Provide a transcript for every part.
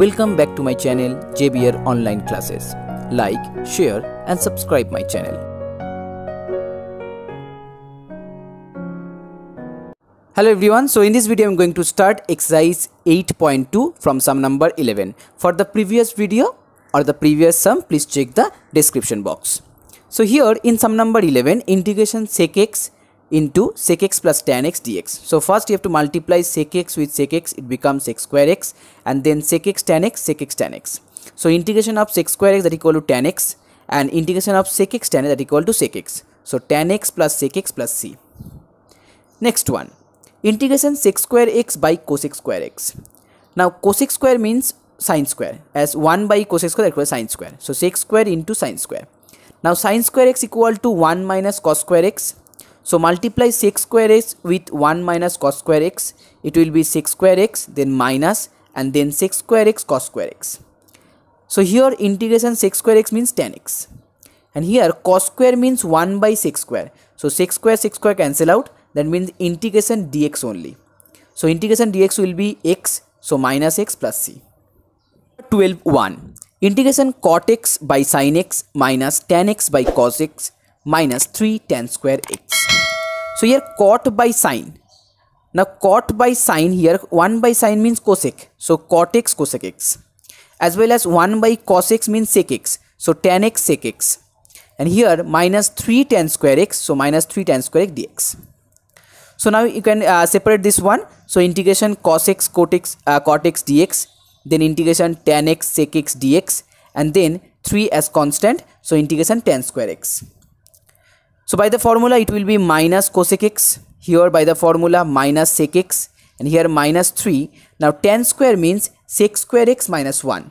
Welcome back to my channel JBR Online Classes. Like, share and subscribe my channel. Hello everyone, so in this video I'm going to start exercise 8.2 from sum number 11. For the previous video or the previous sum, please check the description box. So here in sum number 11, integration sec x into sec x plus tan x dx. So first you have to multiply sec x with sec x, it becomes sec square x and then sec x tan x, sec x tan x. So integration of sec square x that equal to tan x and integration of sec x tan x that equal to sec x. So tan x plus sec x plus c. Next one, integration sec square x by cosec square x. Now cosec square means sine square as 1 by cosec square equals sine square. So sec square into sine square. Now sine square x equal to 1 minus cos square x so multiply 6 square x with 1 minus cos square x. It will be 6 square x then minus and then 6 square x cos square x. So here integration 6 square x means 10 x. And here cos square means 1 by 6 square. So 6 square 6 square cancel out. That means integration dx only. So integration dx will be x. So minus x plus c. 12 1. Integration cot x by sin x minus tan x by cos x minus 3 tan square x. So here cot by sine. Now cot by sine here 1 by sine means cosec. So cot x cosec x. As well as 1 by cos x means sec x. So tan x sec x. And here minus 3 tan square x. So minus 3 tan square x dx. So now you can uh, separate this one. So integration cos x cot x, uh, cot x dx. Then integration tan x sec x dx. And then 3 as constant. So integration tan square x. So by the formula, it will be minus cosec x. Here by the formula, minus sec x. And here minus 3. Now 10 square means 6 square x minus 1.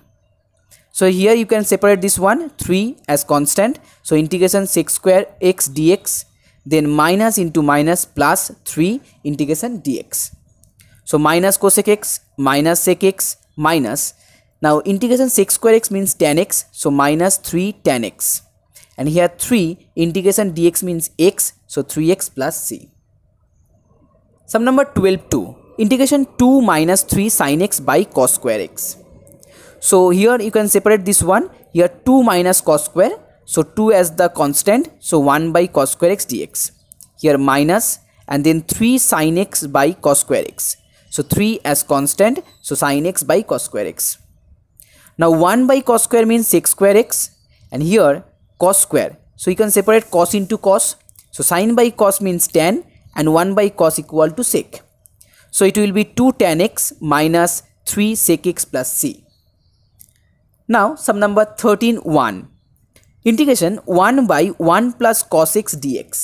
So here you can separate this one, 3 as constant. So integration 6 square x dx. Then minus into minus plus 3 integration dx. So minus cosec x minus sec x minus. Now integration 6 square x means 10 x. So minus 3 10 x and here 3 integration dx means x so 3x plus c sum number 12 2 integration 2 minus 3 sine x by cos square x so here you can separate this one here 2 minus cos square so 2 as the constant so 1 by cos square x dx here minus and then 3 sine x by cos square x so 3 as constant so sine x by cos square x now 1 by cos square means x square x and here cos square. So you can separate cos into cos. So sine by cos means tan and 1 by cos equal to sec. So it will be 2 tan x minus 3 sec x plus c. Now sum number 13 1. Integration 1 by 1 plus cos x dx.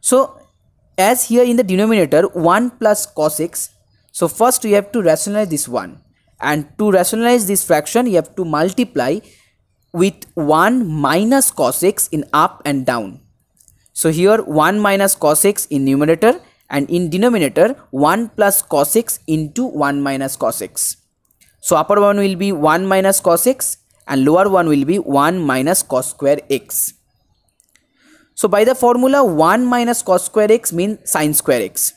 So as here in the denominator 1 plus cos x. So first we have to rationalize this 1 and to rationalize this fraction you have to multiply with 1 minus cos x in up and down. So here 1 minus cos x in numerator and in denominator 1 plus cos x into 1 minus cos x. So upper one will be 1 minus cos x and lower one will be 1 minus cos square x. So by the formula 1 minus cos square x means sine square x.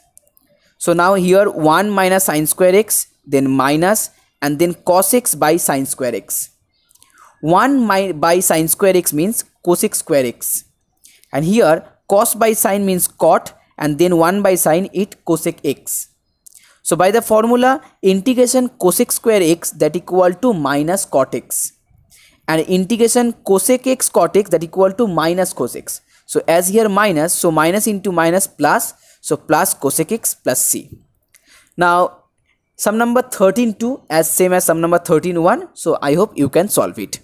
So now here 1 minus sine square x then minus and then cos x by sine square x. 1 by sine square x means cosec square x and here cos by sine means cot and then 1 by sine it cosec x. So by the formula integration cosec square x that equal to minus cot x and integration cosec x cot x that equal to minus cos x. So as here minus so minus into minus plus so plus cosec x plus c. Now sum number 13 2 as same as sum number 13 1 so I hope you can solve it.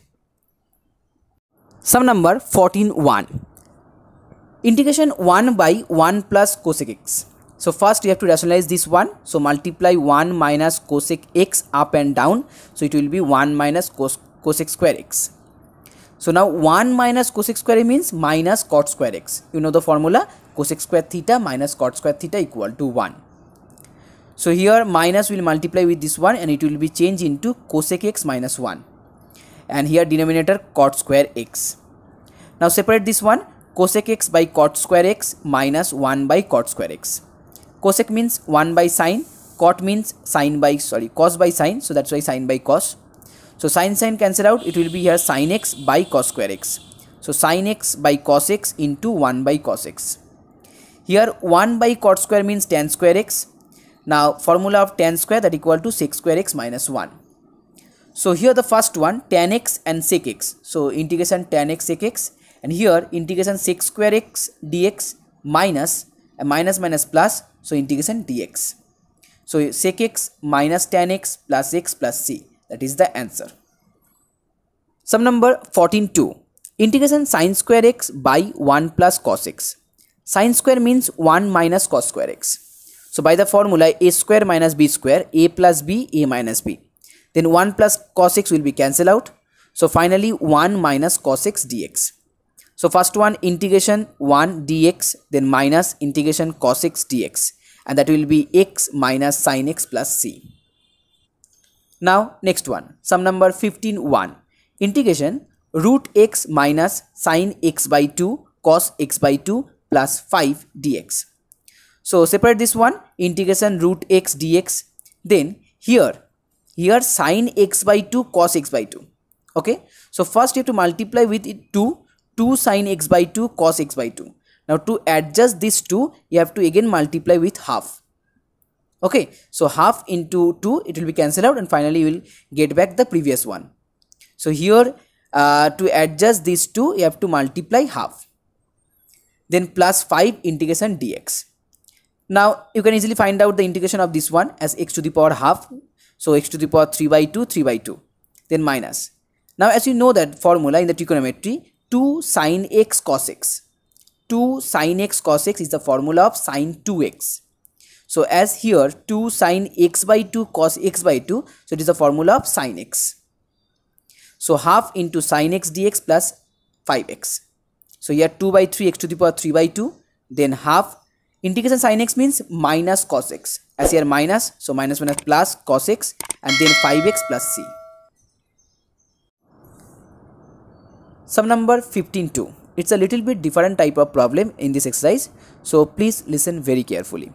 Sum number 14 1. Integration 1 by 1 plus cosec x. So first we have to rationalize this 1. So multiply 1 minus cosec x up and down. So it will be 1 minus cosec square x. So now 1 minus cosec square means minus cot square x. You know the formula cosec square theta minus cot square theta equal to 1. So here minus will multiply with this one and it will be changed into cosec x minus 1 and here denominator cot square x. Now separate this one cosec x by cot square x minus 1 by cot square x. Cosec means 1 by sine, cot means sine by sorry cos by sine so that's why sine by cos. So sine sine cancel out it will be here sine x by cos square x. So sine x by cos x into 1 by cos x. Here 1 by cot square means tan square x. Now formula of tan square that equal to 6 square x minus 1. So here the first one tan x and sec x. So integration tan x sec x and here integration sec square x dx minus and minus minus plus so integration dx. So sec x minus tan x plus x plus c that is the answer. Sum number 14.2 integration sine square x by 1 plus cos x. Sine square means 1 minus cos square x. So by the formula a square minus b square a plus b a minus b. Then 1 plus cos x will be cancelled out. So finally 1 minus cos x dx. So first one integration 1 dx then minus integration cos x dx and that will be x minus sin x plus c. Now next one sum number 15 1 integration root x minus sin x by 2 cos x by 2 plus 5 dx. So separate this one integration root x dx then here here sine x by 2 cos x by 2 okay so first you have to multiply with it 2 2 sine x by 2 cos x by 2 now to adjust this 2 you have to again multiply with half okay so half into 2 it will be cancelled out and finally you will get back the previous one so here uh, to adjust these two you have to multiply half then plus 5 integration dx now you can easily find out the integration of this one as x to the power half so x to the power 3 by 2, 3 by 2. Then minus. Now as you know that formula in the trigonometry, 2 sine x cos x. 2 sine x cos x is the formula of sine 2x. So as here 2 sine x by 2 cos x by 2. So it is the formula of sine x. So half into sine x dx plus 5x. So here 2 by 3 x to the power 3 by 2. Then half. Integration sine x means minus cos x as here minus so minus minus plus cos x and then 5x plus c sum number 15 2 it's a little bit different type of problem in this exercise so please listen very carefully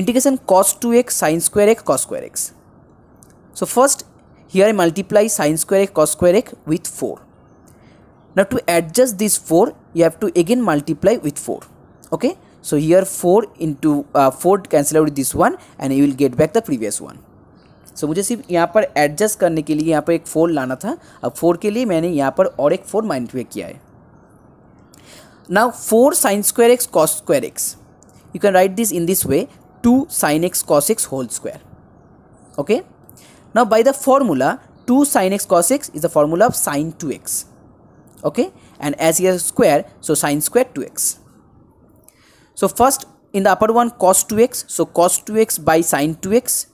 integration cos 2x sine square x cos square x so first here I multiply sine square x cos square x with 4 now to adjust this 4 you have to again multiply with 4 okay so here 4 into uh, 4 cancel out this one and you will get back the previous one so so, मुझे सिर्फ यहाँ पर adjust करने के लिए यहाँ पर एक फोर लाना था अब फोर के लिए मैंने यहाँ पर और एक फोर माइंड पे किया है ना four sine square x cos square x you can write this in this way two sine x cos x whole square okay ना by the formula two sine x cos x is the formula of sine two x okay and as as here so sine square two x so first in the upper one cos 2x so cos 2x by sin 2x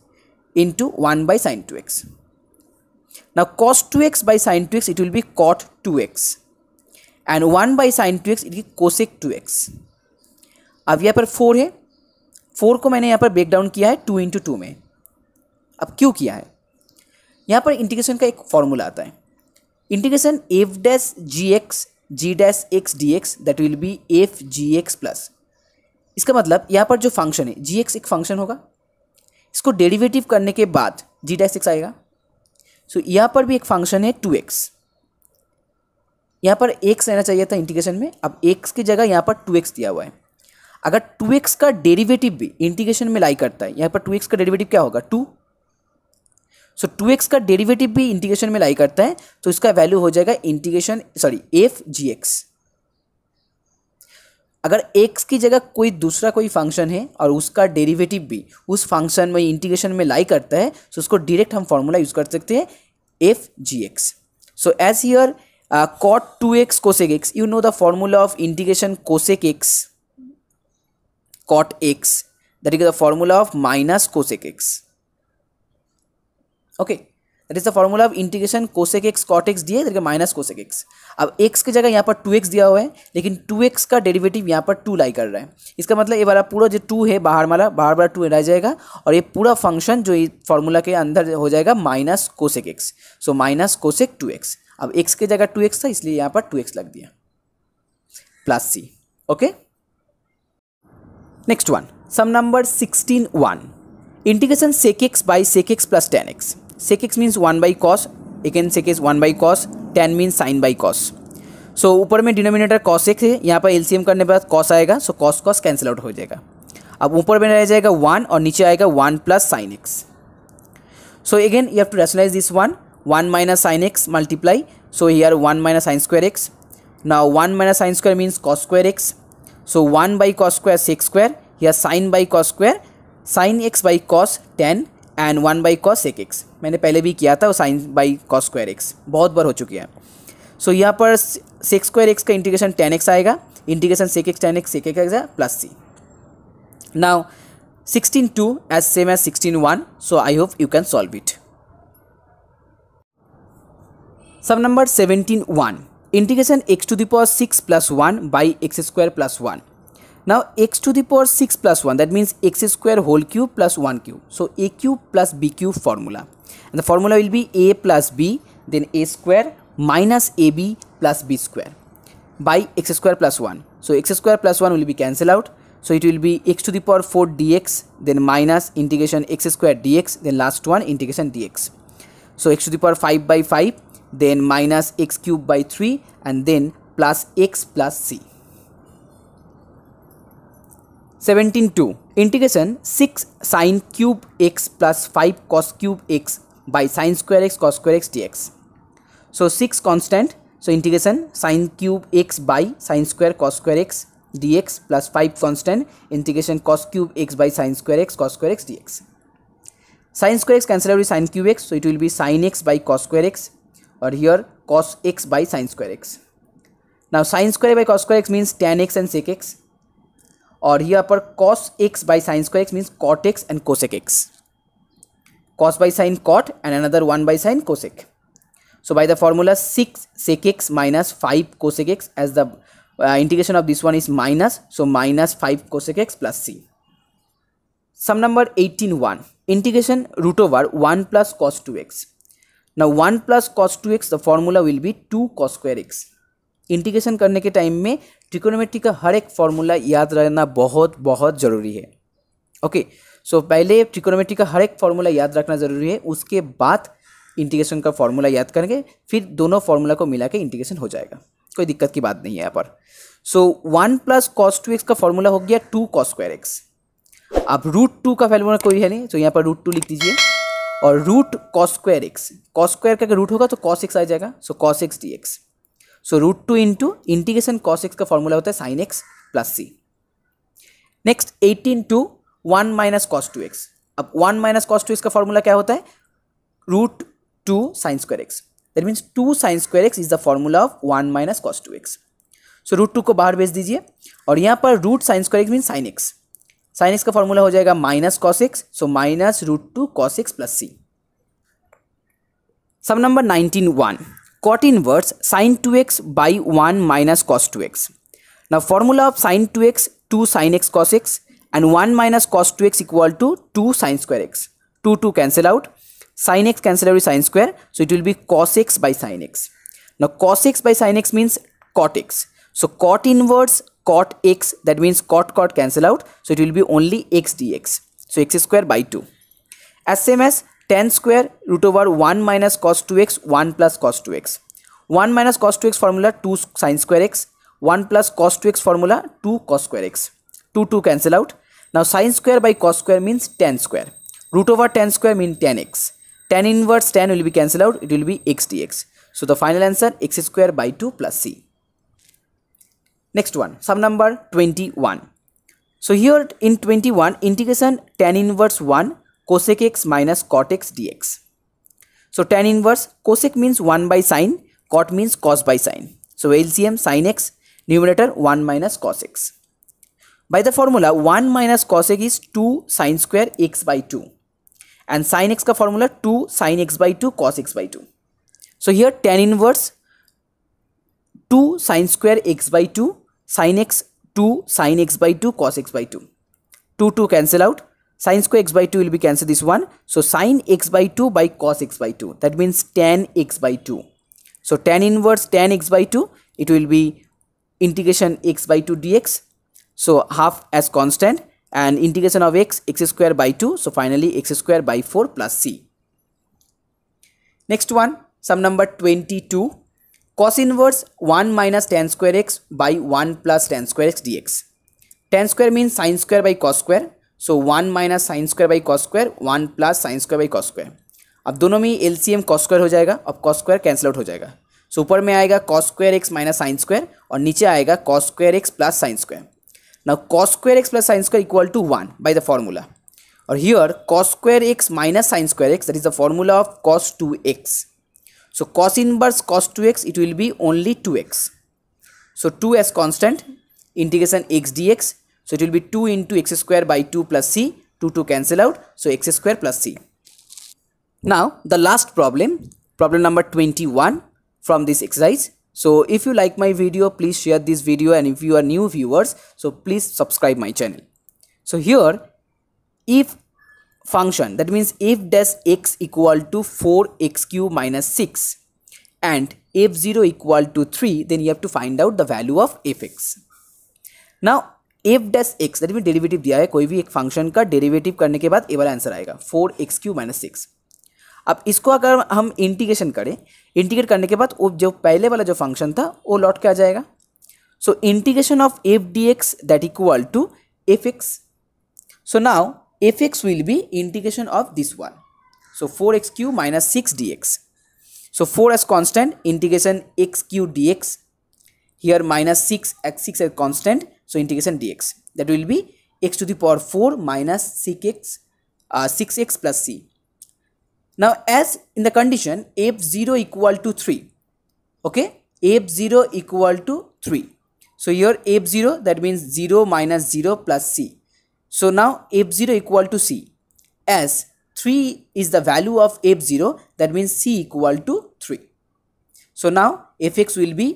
into 1 by sin 2x now cos 2x by sin 2x it will be cot 2x and 1 by sin 2x इनकी cosec 2x अब यहाँ पर 4 है 4 को मैंने यहाँ पर break down किया है 2 इंटू टू में अब क्यों किया है यहाँ पर इंटीग्रेशन का एक फॉर्मूला आता है integration f dash g x g dash x d x that will be f g x plus इसका मतलब यहाँ पर जो फंक्शन है जी एक्स एक फंक्शन होगा इसको डेरिवेटिव करने के बाद जी डैश एक्स आएगा सो so, यहाँ पर भी एक फंक्शन है टू एक्स यहाँ पर एक्स रहना चाहिए था इंटीग्रेशन में अब एक्स की जगह यहाँ पर टू एक्स दिया हुआ है अगर टू एक्स का डेरिवेटिव भी इंटीग्रेशन में लाई करता है यहाँ पर टू एक्स का डेरिवेटिव क्या होगा टू सो टू एक्स का डेरिवेटिव भी इंटीग्रेशन में लाई करता है तो इसका वैल्यू हो जाएगा integration sorry f g x अगर एक्स की जगह कोई दूसरा कोई फंक्शन है और उसका डेरिवेटिव भी उस फंक्शन में इंटीग्रेशन में लाई करता है तो उसको डायरेक्ट हम फॉर्मूला यूज़ कर सकते हैं f g x so as यर cot two x cosec x you know the formula of integration cosec x cot x that is the formula of minus cosec x okay that is the formula of integration cosec x cot x दिए देखिए minus cosec x अब x की जगह यहाँ पर to x दिया हुआ है लेकिन टू एक्स का डेरिवेटिव यहाँ पर टू लाई कर रहा है इसका मतलब ये वाला पूरा जो टू है बाहर वाला बाहर वाला टू रह जाएगा और ये पूरा फंक्शन जो इस फॉर्मूला के अंदर हो जाएगा minus cosec x so minus cosec two x अब एक्स की जगह टू एक्स था इसलिए यहाँ पर टू एक्स लग दिया plus c okay next one sum number sixteen one integration sec x by sec x plus tan x x means one by cos again sec is one by cos tan means sine by cos so ऊपर में denominator cos x है यहाँ पर LCM करने के बाद cos आएगा so cos cos cancel out हो जाएगा अब ऊपर में रह जाएगा वन और नीचे आएगा one plus sine x so again you have to rationalise this one one minus sine x multiply so our one minus sine square x ना one minus sine square means cos square x so one by cos square sec square या sine by cos square sine x by cos tan and one by cos sec x मैंने पहले भी किया था sine by cos square x बहुत बार हो चुकी है सो so, यहाँ पर सेक्स स्क्वायर एक्स का इंटीग्रेशन टेन एक्स आएगा integration sec x tan x sec x plus c now sixteen two as same as sixteen one so I hope you can solve it sub number seventeen one integration x to the six plus one by x square plus one Now x to the power 6 plus 1 that means x square whole cube plus 1 cube. So a cube plus b cube formula and the formula will be a plus b then a square minus ab plus b square by x square plus 1. So x square plus 1 will be cancelled out. So it will be x to the power 4 dx then minus integration x square dx then last one integration dx. So x to the power 5 by 5 then minus x cube by 3 and then plus x plus c. Seventeen two integration six sine cube x plus five cos cube x by sine square x cos square x so 6 constant so integration sine cube x by sine square cos square x dx plus 5 constant integration cos cube x by sine square x cos square x dx sine square x cancel out with sine cube x so it will be sine x by cos square x or here cos x by sine square x now sine square by cos square x means tan x and sec x और here पर cos x by sin square x means cot x and cosec x. Cos by sin cot and another 1 by sin cosec. So by the formula 6 sec x minus 5 cosec x as the uh, integration of this one is minus. So minus 5 cosec x plus c. Sum number 18 1. Integration root over 1 plus cos 2x. Now 1 plus cos 2x the formula will be 2 cos square x. Integration करने के time में trigonometry का हर एक formula याद रहना बहुत बहुत ज़रूरी है ओके सो पहले ट्रिकोनोमेट्री का हर एक फॉर्मूला याद रखना ज़रूरी है उसके बाद इंटीग्रेशन का फॉर्मूला याद करेंगे फिर दोनों फॉर्मूला को मिला के इंटीग्रेशन हो जाएगा कोई दिक्कत की बात नहीं है यहाँ पर so one plus cos two x का फॉर्मूला हो गया टू कॉस स्क्वायर एक्स अब रूट टू का फॉर्मूला कोई है नहीं तो यहाँ पर रूट टू लिख दीजिए और root cos square x cos square का अगर रूट होगा तो कॉस एक्स आ जाएगा so cos x d x so root two into integration cos x का फॉर्मूला होता है sine x plus c next eighteen two one minus cos two x अब one minus cos two x का formula क्या होता है root two sine square x that means two sine square x is the formula of one minus cos two x so root two को बाहर भेज दीजिए और यहाँ पर root sine square x mean sine x sine x का formula हो जाएगा minus cos x so minus root two cos x plus c sub number nineteen one Cot inverse sine 2x by 1 minus cos 2x. Now formula of sine 2x 2 sine x cos x and 1 minus cos 2x equal to 2 sine square x. 2 2 cancel out. Sine x cancel out with sine square. So it will be cos x by sine x. Now cos x by sine x means cot x. So cot inverse cot x that means cot cot cancel out. So it will be only x dx. So x square by 2. As same as 10 square root over 1 minus cos 2x 1 plus cos 2x 1 minus cos 2x formula 2 sin square x 1 plus cos 2x formula 2 cos square x 2 2 cancel out now sine square by cos square means tan square root over tan square means tan x tan inverse tan will be cancelled out it will be x dx so the final answer x square by 2 plus c next one sum number 21 so here in 21 integration tan inverse 1 cosec x minus cot x dx. So tan inverse cosec means 1 by sine, cot means cos by sine. So LCM sine x, numerator 1 minus cos x. By the formula 1 minus cos x is 2 sine square x by 2 and sine x ka formula 2 sine x by 2 cos x by 2. So here tan inverse 2 sine square x by 2 sine x 2 sine x by 2 cos x by 2. 2 2 cancel out sine square x by 2 will be cancel this one so sine x by 2 by cos x by 2 that means tan x by 2 so tan inverse tan x by 2 it will be integration x by 2 dx so half as constant and integration of x x square by 2 so finally x square by 4 plus c next one sum number 22 cos inverse 1 minus tan square x by 1 plus tan square x dx tan square means sine square by cos square so one minus sine square by cos square one plus sine square by cos square अब दोनों में L C M cos square हो जाएगा अब cos square cancel out हो जाएगा सो ऊपर में आएगा cos square x minus sine square और नीचे आएगा cos square x plus sine square now cos square x plus sine square equal to one by the formula और here cos square x minus sine square x that is the formula of cos two x so cos inverse cos two x it will be only two x so two as constant integration x d x So it will be 2 into x square by 2 plus c, 2 to cancel out, so x square plus c. Now the last problem, problem number 21 from this exercise. So if you like my video, please share this video and if you are new viewers, so please subscribe my channel. So here, if function that means f dash x equal to 4x cube minus 6 and f0 equal to 3 then you have to find out the value of fx. Now f dash x that mean derivative दिया है कोई भी एक function का derivative करने के बाद ये वाला आंसर आएगा four x cube minus six अब इसको अगर हम इंटीग्रेशन करें इंटीग्रेट करने के बाद वो जो पहले वाला जो फंक्शन था वो लौट के आ जाएगा so integration of f d x that equal to f x so now f x will be integration of this one so four x cube minus six d x so four as constant integration x cube d x here minus 6 x 6 is constant so integration dx that will be x to the power 4 minus 6x uh, 6x plus c now as in the condition f0 equal to 3 okay f0 equal to 3 so here f0 that means 0 minus 0 plus c so now f0 equal to c as 3 is the value of f0 that means c equal to 3 so now fx will be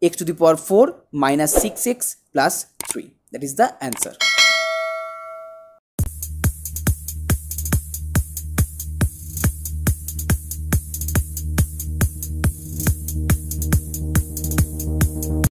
x to the power 4 minus 6x plus 3. That is the answer.